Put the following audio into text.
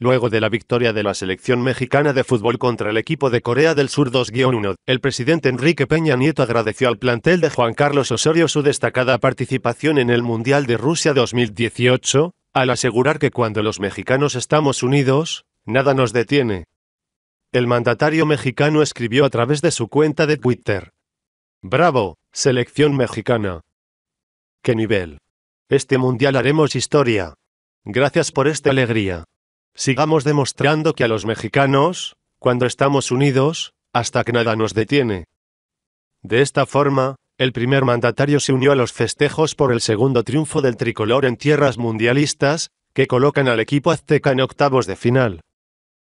Luego de la victoria de la selección mexicana de fútbol contra el equipo de Corea del Sur 2-1, el presidente Enrique Peña Nieto agradeció al plantel de Juan Carlos Osorio su destacada participación en el Mundial de Rusia 2018, al asegurar que cuando los mexicanos estamos unidos, nada nos detiene. El mandatario mexicano escribió a través de su cuenta de Twitter. Bravo, selección mexicana. ¿Qué nivel? Este mundial haremos historia. Gracias por esta alegría. Sigamos demostrando que a los mexicanos, cuando estamos unidos, hasta que nada nos detiene. De esta forma, el primer mandatario se unió a los festejos por el segundo triunfo del tricolor en tierras mundialistas, que colocan al equipo azteca en octavos de final.